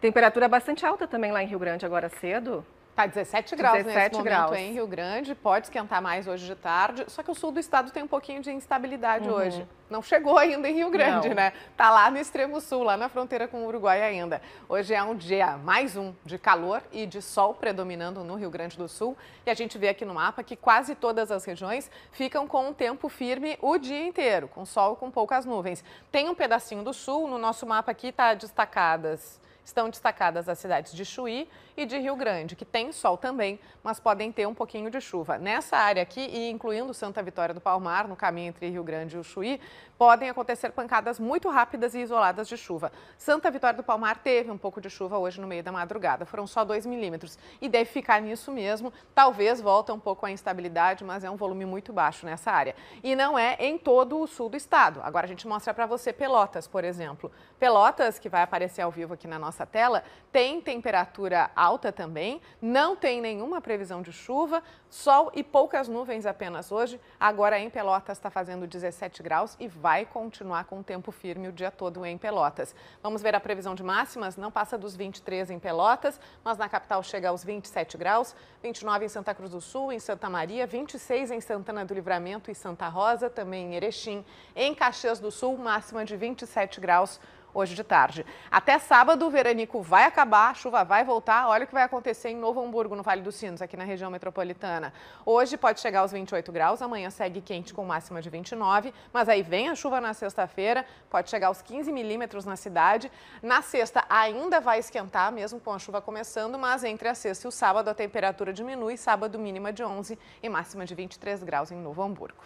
Temperatura bastante alta também lá em Rio Grande agora cedo. Tá 17 graus 17 nesse momento graus. em Rio Grande, pode esquentar mais hoje de tarde, só que o sul do estado tem um pouquinho de instabilidade uhum. hoje. Não chegou ainda em Rio Grande, Não. né? Tá lá no extremo sul, lá na fronteira com o Uruguai ainda. Hoje é um dia mais um de calor e de sol predominando no Rio Grande do Sul, e a gente vê aqui no mapa que quase todas as regiões ficam com um tempo firme o dia inteiro, com sol com poucas nuvens. Tem um pedacinho do sul, no nosso mapa aqui tá destacadas Estão destacadas as cidades de Chuí e de Rio Grande, que tem sol também, mas podem ter um pouquinho de chuva. Nessa área aqui, e incluindo Santa Vitória do Palmar, no caminho entre Rio Grande e o Chuí, podem acontecer pancadas muito rápidas e isoladas de chuva. Santa Vitória do Palmar teve um pouco de chuva hoje no meio da madrugada, foram só 2 milímetros, e deve ficar nisso mesmo. Talvez volta um pouco a instabilidade, mas é um volume muito baixo nessa área. E não é em todo o sul do estado. Agora a gente mostra para você Pelotas, por exemplo. Pelotas, que vai aparecer ao vivo aqui na nossa nossa tela, tem temperatura alta também, não tem nenhuma previsão de chuva, sol e poucas nuvens apenas hoje. Agora em Pelotas está fazendo 17 graus e vai continuar com tempo firme o dia todo em Pelotas. Vamos ver a previsão de máximas, não passa dos 23 em Pelotas, mas na capital chega aos 27 graus, 29 em Santa Cruz do Sul, em Santa Maria, 26 em Santana do Livramento e Santa Rosa, também em Erechim. Em Caxias do Sul, máxima de 27 graus hoje de tarde. Até sábado, o veranico vai acabar, a chuva vai voltar. Olha o que vai acontecer em Novo Hamburgo, no Vale dos Sinos, aqui na região metropolitana. Hoje pode chegar aos 28 graus, amanhã segue quente com máxima de 29, mas aí vem a chuva na sexta-feira, pode chegar aos 15 milímetros na cidade. Na sexta ainda vai esquentar, mesmo com a chuva começando, mas entre a sexta e o sábado a temperatura diminui, sábado mínima de 11 e máxima de 23 graus em Novo Hamburgo.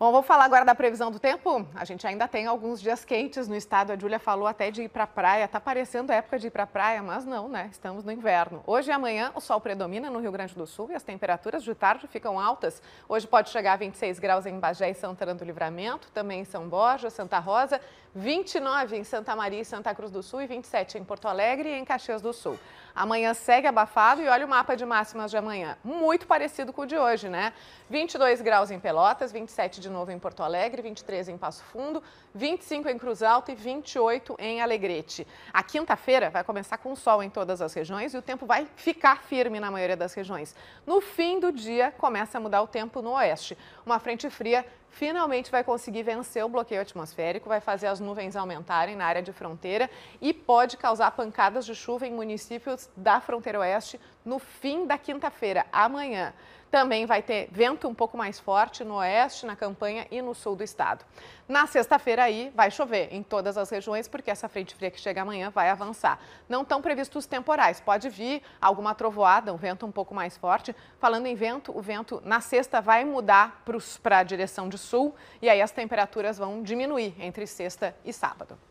Bom, vou falar agora da previsão do tempo. A gente ainda tem alguns dias quentes no estado. A Júlia falou até de ir para a praia. Está parecendo época de ir para a praia, mas não, né? Estamos no inverno. Hoje e amanhã o sol predomina no Rio Grande do Sul e as temperaturas de tarde ficam altas. Hoje pode chegar a 26 graus em Bagé e Santana do Livramento, também em São Borja, Santa Rosa, 29 em Santa Maria e Santa Cruz do Sul e 27 em Porto Alegre e em Caxias do Sul. Amanhã segue abafado e olha o mapa de máximas de amanhã. Muito parecido com o de hoje, né? 22 graus em Pelotas, 27 de novo em Porto Alegre, 23 em Passo Fundo, 25 em Cruz Alta e 28 em Alegrete. A quinta-feira vai começar com sol em todas as regiões e o tempo vai ficar firme na maioria das regiões. No fim do dia, começa a mudar o tempo no oeste. Uma frente fria finalmente vai conseguir vencer o bloqueio atmosférico, vai fazer as nuvens aumentarem na área de fronteira e pode causar pancadas de chuva em municípios da fronteira oeste no fim da quinta-feira, amanhã. Também vai ter vento um pouco mais forte no oeste, na campanha e no sul do estado. Na sexta-feira aí vai chover em todas as regiões, porque essa frente fria que chega amanhã vai avançar. Não estão previstos temporais, pode vir alguma trovoada, um vento um pouco mais forte. Falando em vento, o vento na sexta vai mudar para a direção de sul e aí as temperaturas vão diminuir entre sexta e sábado.